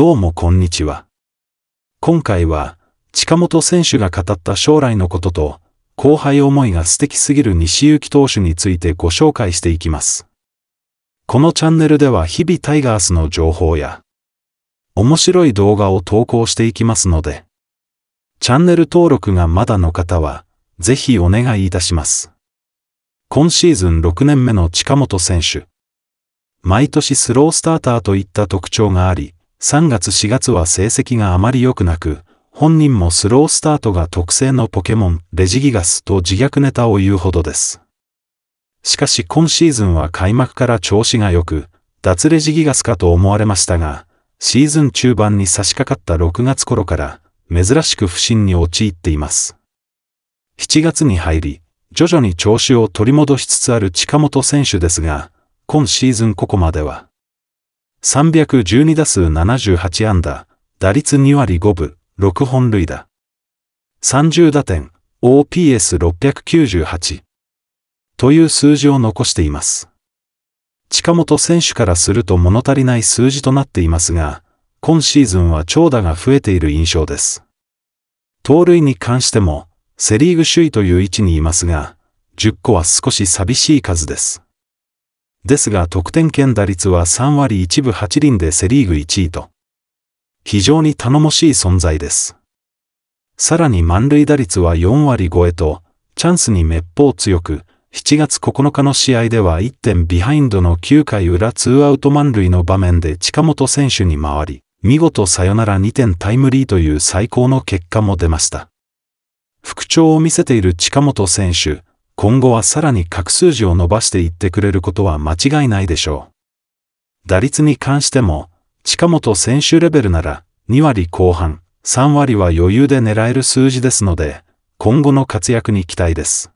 どうもこんにちは。今回は、近本選手が語った将来のことと、後輩思いが素敵すぎる西行投手についてご紹介していきます。このチャンネルでは日々タイガースの情報や、面白い動画を投稿していきますので、チャンネル登録がまだの方は、ぜひお願いいたします。今シーズン6年目の近本選手。毎年スロースターターといった特徴があり、3月4月は成績があまり良くなく、本人もスロースタートが特性のポケモン、レジギガスと自虐ネタを言うほどです。しかし今シーズンは開幕から調子が良く、脱レジギガスかと思われましたが、シーズン中盤に差し掛かった6月頃から、珍しく不振に陥っています。7月に入り、徐々に調子を取り戻しつつある近本選手ですが、今シーズンここまでは、312打数78安打、打率2割5分、6本塁打。30打点、OPS698。という数字を残しています。近本選手からすると物足りない数字となっていますが、今シーズンは長打が増えている印象です。盗塁に関しても、セリーグ首位という位置にいますが、10個は少し寂しい数です。ですが得点圏打率は3割1分8厘でセリーグ1位と、非常に頼もしい存在です。さらに満塁打率は4割超えと、チャンスにめっぽう強く、7月9日の試合では1点ビハインドの9回裏2アウト満塁の場面で近本選手に回り、見事サヨナラ2点タイムリーという最高の結果も出ました。復調を見せている近本選手、今後はさらに各数字を伸ばしていってくれることは間違いないでしょう。打率に関しても、近本選手レベルなら、2割後半、3割は余裕で狙える数字ですので、今後の活躍に期待です。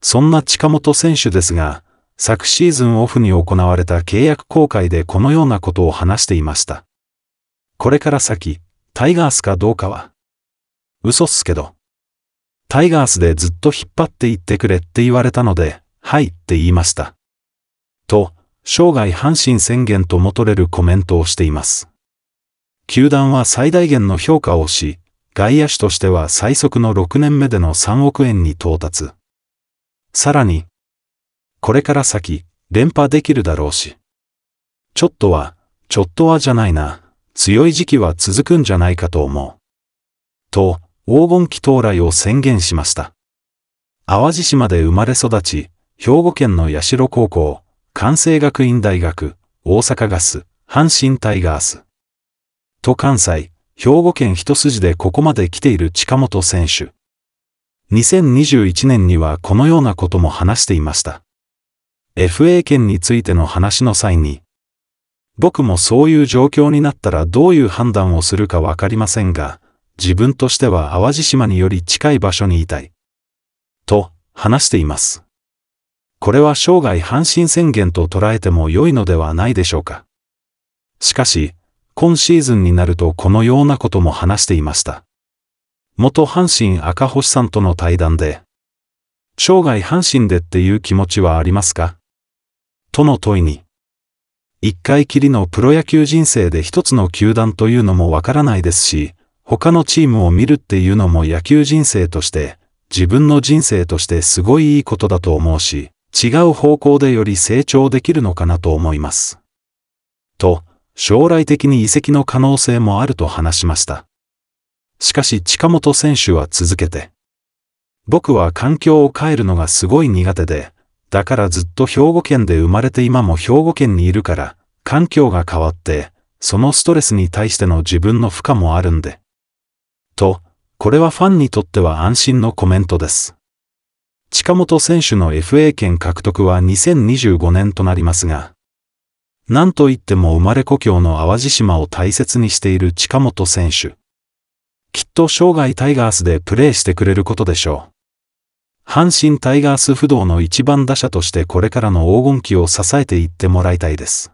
そんな近本選手ですが、昨シーズンオフに行われた契約公開でこのようなことを話していました。これから先、タイガースかどうかは、嘘っすけど。タイガースでずっと引っ張っていってくれって言われたので、はいって言いました。と、生涯阪神宣言ともとれるコメントをしています。球団は最大限の評価をし、外野手としては最速の6年目での3億円に到達。さらに、これから先、連覇できるだろうし。ちょっとは、ちょっとはじゃないな、強い時期は続くんじゃないかと思う。と、黄金期到来を宣言しました。淡路島で生まれ育ち、兵庫県の八代高校、関西学院大学、大阪ガス、阪神タイガース。と関西、兵庫県一筋でここまで来ている近本選手。2021年にはこのようなことも話していました。FA 権についての話の際に、僕もそういう状況になったらどういう判断をするかわかりませんが、自分としては淡路島により近い場所にいたい。と、話しています。これは生涯阪神宣言と捉えても良いのではないでしょうか。しかし、今シーズンになるとこのようなことも話していました。元阪神赤星さんとの対談で、生涯阪神でっていう気持ちはありますかとの問いに、一回きりのプロ野球人生で一つの球団というのもわからないですし、他のチームを見るっていうのも野球人生として、自分の人生としてすごいいいことだと思うし、違う方向でより成長できるのかなと思います。と、将来的に移籍の可能性もあると話しました。しかし近本選手は続けて。僕は環境を変えるのがすごい苦手で、だからずっと兵庫県で生まれて今も兵庫県にいるから、環境が変わって、そのストレスに対しての自分の負荷もあるんで、と、これはファンにとっては安心のコメントです。近本選手の FA 権獲得は2025年となりますが、なんといっても生まれ故郷の淡路島を大切にしている近本選手。きっと生涯タイガースでプレーしてくれることでしょう。阪神タイガース不動の一番打者としてこれからの黄金期を支えていってもらいたいです。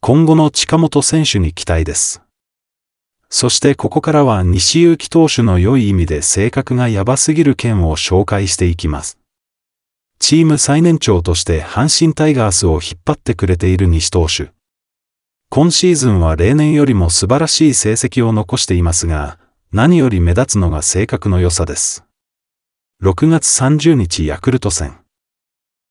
今後の近本選手に期待です。そしてここからは西勇気投手の良い意味で性格がやばすぎる件を紹介していきます。チーム最年長として阪神タイガースを引っ張ってくれている西投手。今シーズンは例年よりも素晴らしい成績を残していますが、何より目立つのが性格の良さです。6月30日ヤクルト戦。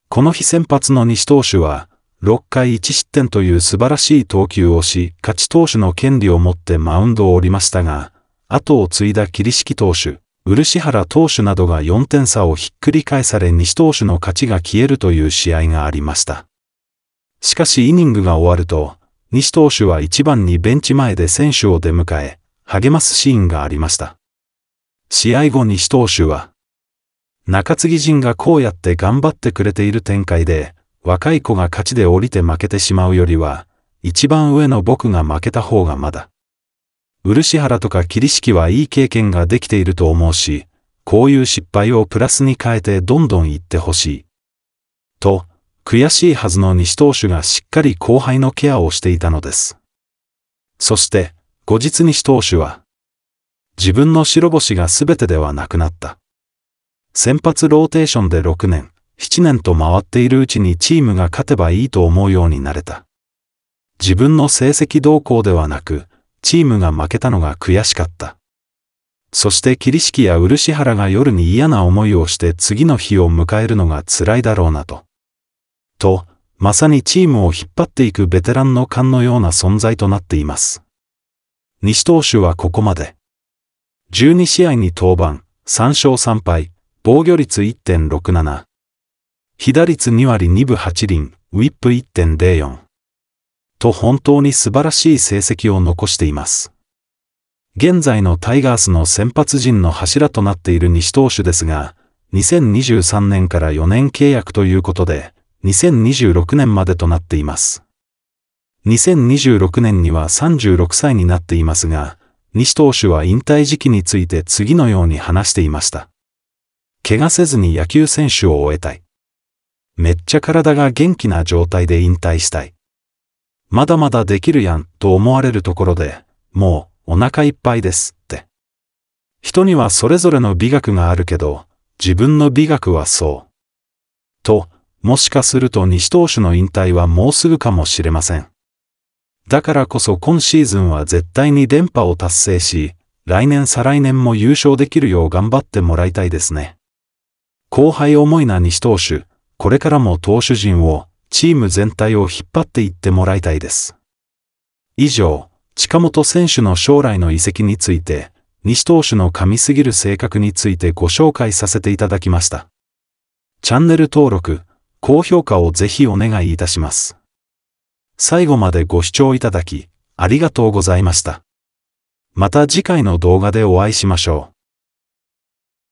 この日先発の西投手は、6回1失点という素晴らしい投球をし、勝ち投手の権利を持ってマウンドを降りましたが、後を継いだ霧敷投手、漆原投手などが4点差をひっくり返され西投手の勝ちが消えるという試合がありました。しかしイニングが終わると、西投手は1番にベンチ前で選手を出迎え、励ますシーンがありました。試合後西投手は、中継ぎ陣がこうやって頑張ってくれている展開で、若い子が勝ちで降りて負けてしまうよりは、一番上の僕が負けた方がまだ。漆原とか桐敷はいい経験ができていると思うし、こういう失敗をプラスに変えてどんどん言ってほしい。と、悔しいはずの西投手がしっかり後輩のケアをしていたのです。そして、後日西投手は、自分の白星が全てではなくなった。先発ローテーションで6年、7年と回っているうちにチームが勝てばいいと思うようになれた。自分の成績動向ではなく、チームが負けたのが悔しかった。そして霧式や漆原が夜に嫌な思いをして次の日を迎えるのが辛いだろうなと。と、まさにチームを引っ張っていくベテランの勘のような存在となっています。西投手はここまで。12試合に登板、3勝3敗、防御率1.67。被打率2割2分8厘、ウィップ1.04。と本当に素晴らしい成績を残しています。現在のタイガースの先発陣の柱となっている西投手ですが、2023年から4年契約ということで、2026年までとなっています。2026年には36歳になっていますが、西投手は引退時期について次のように話していました。怪我せずに野球選手を終えたい。めっちゃ体が元気な状態で引退したい。まだまだできるやんと思われるところで、もうお腹いっぱいですって。人にはそれぞれの美学があるけど、自分の美学はそう。と、もしかすると西投手の引退はもうすぐかもしれません。だからこそ今シーズンは絶対に電波を達成し、来年再来年も優勝できるよう頑張ってもらいたいですね。後輩思いな西投手、これからも投手陣を、チーム全体を引っ張っていってもらいたいです。以上、近本選手の将来の移籍について、西投手の噛みすぎる性格についてご紹介させていただきました。チャンネル登録、高評価をぜひお願いいたします。最後までご視聴いただき、ありがとうございました。また次回の動画でお会いしましょう。